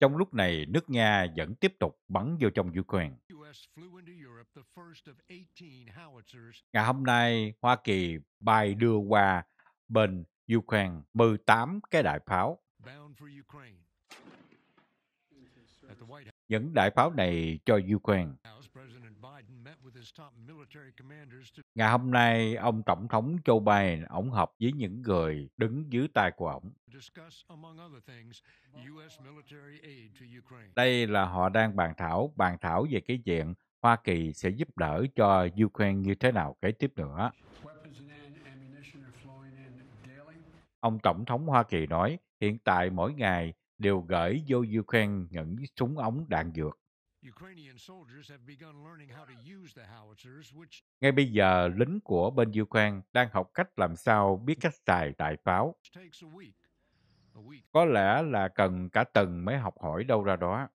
Trong lúc này, nước Nga vẫn tiếp tục bắn vô trong Ukraine. Ngày hôm nay, Hoa Kỳ bay đưa qua bên Ukraine 18 cái đại pháo những đại pháo này cho Ukraine. Ngày hôm nay, ông Tổng thống Joe Biden ổng họp với những người đứng dưới tay của ổng. Đây là họ đang bàn thảo, bàn thảo về cái chuyện Hoa Kỳ sẽ giúp đỡ cho Ukraine như thế nào kế tiếp nữa. Ông Tổng thống Hoa Kỳ nói, hiện tại mỗi ngày đều gửi vô Ukraine những súng ống đạn dược. Ngay bây giờ, lính của bên Ukraine đang học cách làm sao biết cách xài đại pháo. Có lẽ là cần cả tuần mới học hỏi đâu ra đó.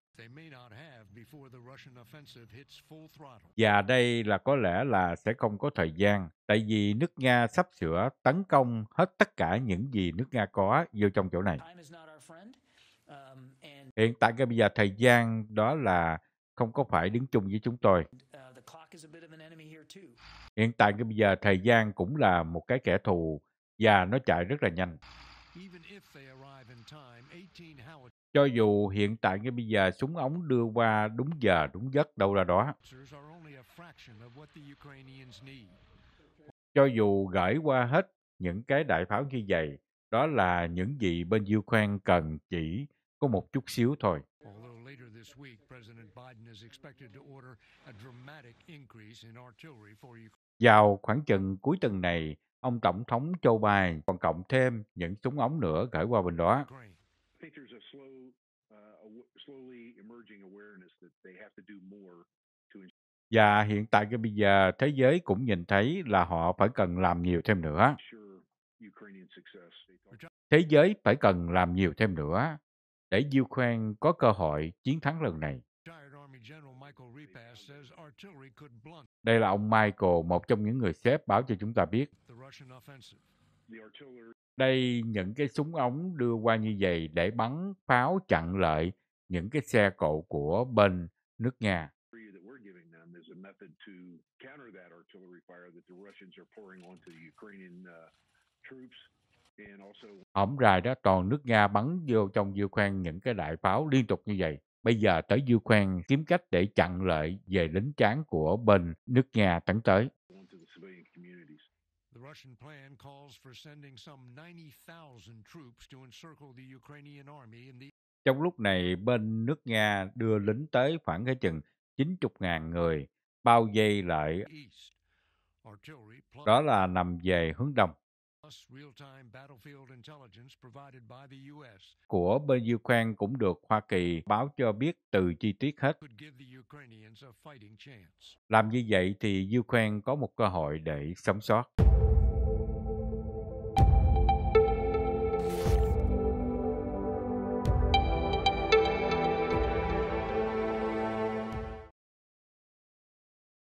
Và đây là có lẽ là sẽ không có thời gian, tại vì nước Nga sắp sửa tấn công hết tất cả những gì nước Nga có vô trong chỗ này. Um, hiện tại cái bây giờ thời gian đó là không có phải đứng chung với chúng tôi uh, hiện tại cái bây giờ thời gian cũng là một cái kẻ thù và nó chạy rất là nhanh cho dù hiện tại cái bây giờ súng ống đưa qua đúng giờ đúng giấc đâu ra đó cho dù gửi qua hết những cái đại pháo như vậy đó là những gì bên Ukraine cần chỉ có một chút xíu thôi. Vào khoảng chừng cuối tuần này, ông Tổng thống châu Biden còn cộng thêm những súng ống nữa gửi qua bên đó. Uh, Và hiện tại cái bây giờ, thế giới cũng nhìn thấy là họ phải cần làm nhiều thêm nữa. Thế giới phải cần làm nhiều thêm nữa để Diêu Khoan có cơ hội chiến thắng lần này. Đây là ông Michael, một trong những người xếp báo cho chúng ta biết. Đây những cái súng ống đưa qua như vậy để bắn pháo chặn lại những cái xe cộ của bên nước Nga ổng rài đó toàn nước Nga bắn vô trong Diêu Khoan những cái đại pháo liên tục như vậy. Bây giờ tới Diêu Khoan kiếm cách để chặn lợi về lính tráng của bên nước Nga tấn tới. trong lúc này, bên nước Nga đưa lính tới khoảng cái chừng 90.000 người, bao vây lại. Đó là nằm về hướng đông của bên Ukraine cũng được Hoa Kỳ báo cho biết từ chi tiết hết. Làm như vậy thì Ukraine có một cơ hội để sống sót.